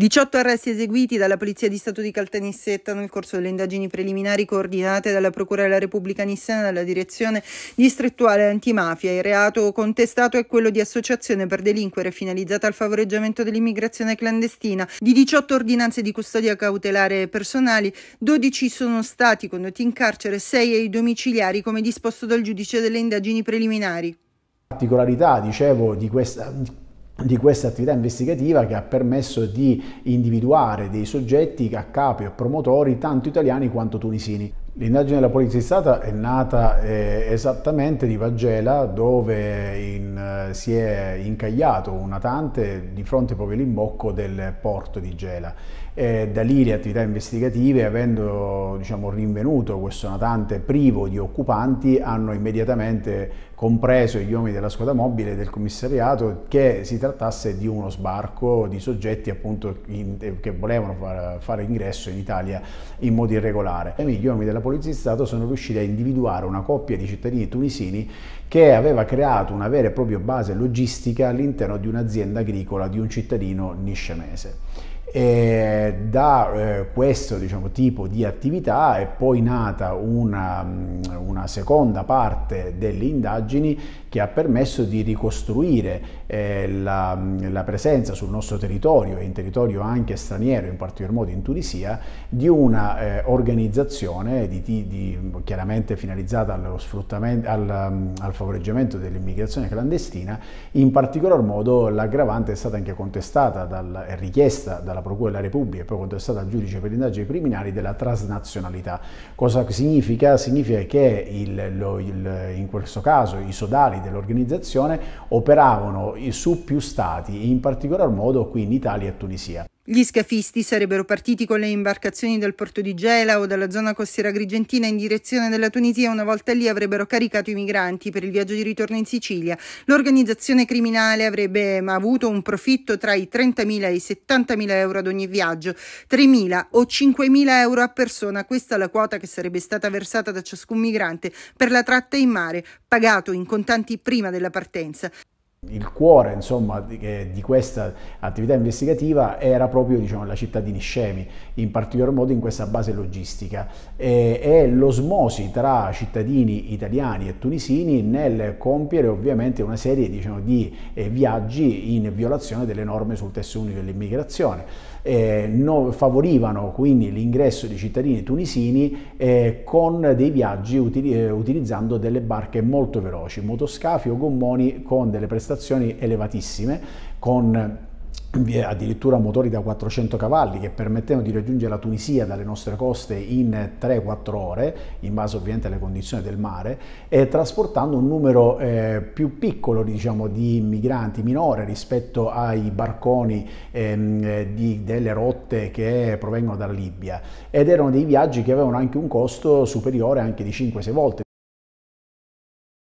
18 arresti eseguiti dalla Polizia di Stato di Caltanissetta nel corso delle indagini preliminari coordinate dalla Procura della Repubblica Nissana e dalla Direzione Distrettuale Antimafia. Il reato contestato è quello di associazione per delinquere finalizzata al favoreggiamento dell'immigrazione clandestina. Di 18 ordinanze di custodia cautelare personali, 12 sono stati condotti in carcere, 6 ai domiciliari come disposto dal giudice delle indagini preliminari. La particolarità, dicevo, di questa di questa attività investigativa che ha permesso di individuare dei soggetti a capo e promotori tanto italiani quanto tunisini. L'indagine della polizia di Stato è nata eh, esattamente di Vagela dove in eh, si è incagliato un natante di fronte proprio all'imbocco del porto di Gela. E da lì le attività investigative, avendo diciamo, rinvenuto questo natante privo di occupanti, hanno immediatamente compreso gli uomini della squadra mobile e del commissariato che si trattasse di uno sbarco di soggetti appunto in, che volevano far, fare ingresso in Italia in modo irregolare. E gli uomini della Polizia di Stato sono riusciti a individuare una coppia di cittadini tunisini che aveva creato una vera e propria proprio base logistica all'interno di un'azienda agricola di un cittadino niscemese. E da eh, questo diciamo, tipo di attività è poi nata una, mm, una, seconda parte delle indagini che ha permesso di ricostruire eh, la, mm, la, presenza sul nostro territorio e in territorio anche straniero, in particolar modo in Tunisia, di un'organizzazione eh, chiaramente finalizzata allo sfruttamento, al, mm, al favoreggiamento dell'immigrazione clandestina, in particolar modo l'aggravante è stata anche contestata dal, e richiesta dalla dalla Procura della Repubblica e poi contestata al giudice per indagini criminali della transnazionalità. Cosa significa? Significa che il, lo, il, in questo caso i sodali dell'organizzazione operavano su più stati, in particolar modo qui in Italia e Tunisia. Gli scafisti sarebbero partiti con le imbarcazioni dal porto di Gela o dalla zona costiera grigentina in direzione della Tunisia e una volta lì avrebbero caricato i migranti per il viaggio di ritorno in Sicilia. L'organizzazione criminale avrebbe avuto un profitto tra i 30.000 e i 70.000 euro ad ogni viaggio, 3.000 o 5.000 euro a persona, questa è la quota che sarebbe stata versata da ciascun migrante per la tratta in mare, pagato in contanti prima della partenza il cuore insomma, di, questa attività investigativa era proprio diciamo, la città di Niscemi, in particolar modo in questa base logistica e, e l'osmosi tra cittadini italiani e tunisini nel compiere ovviamente una serie diciamo, di eh, viaggi in violazione delle norme sul testo unico dell'immigrazione. Eh, no, favorivano quindi l'ingresso di cittadini tunisini eh, con dei viaggi utili, eh, utilizzando delle barche molto veloci, motoscafi o gommoni con delle prestazioni prestazioni elevatissime con eh, addirittura motori da 400 cavalli che permettevano di raggiungere la Tunisia dalle nostre coste in 3-4 ore, in base ovviamente alle condizioni del mare, e trasportando un numero eh, più piccolo diciamo, di migranti, minore rispetto ai barconi ehm, di, delle rotte che provengono dalla Libia. Ed erano dei viaggi che avevano anche un costo superiore anche di 5-6 volte.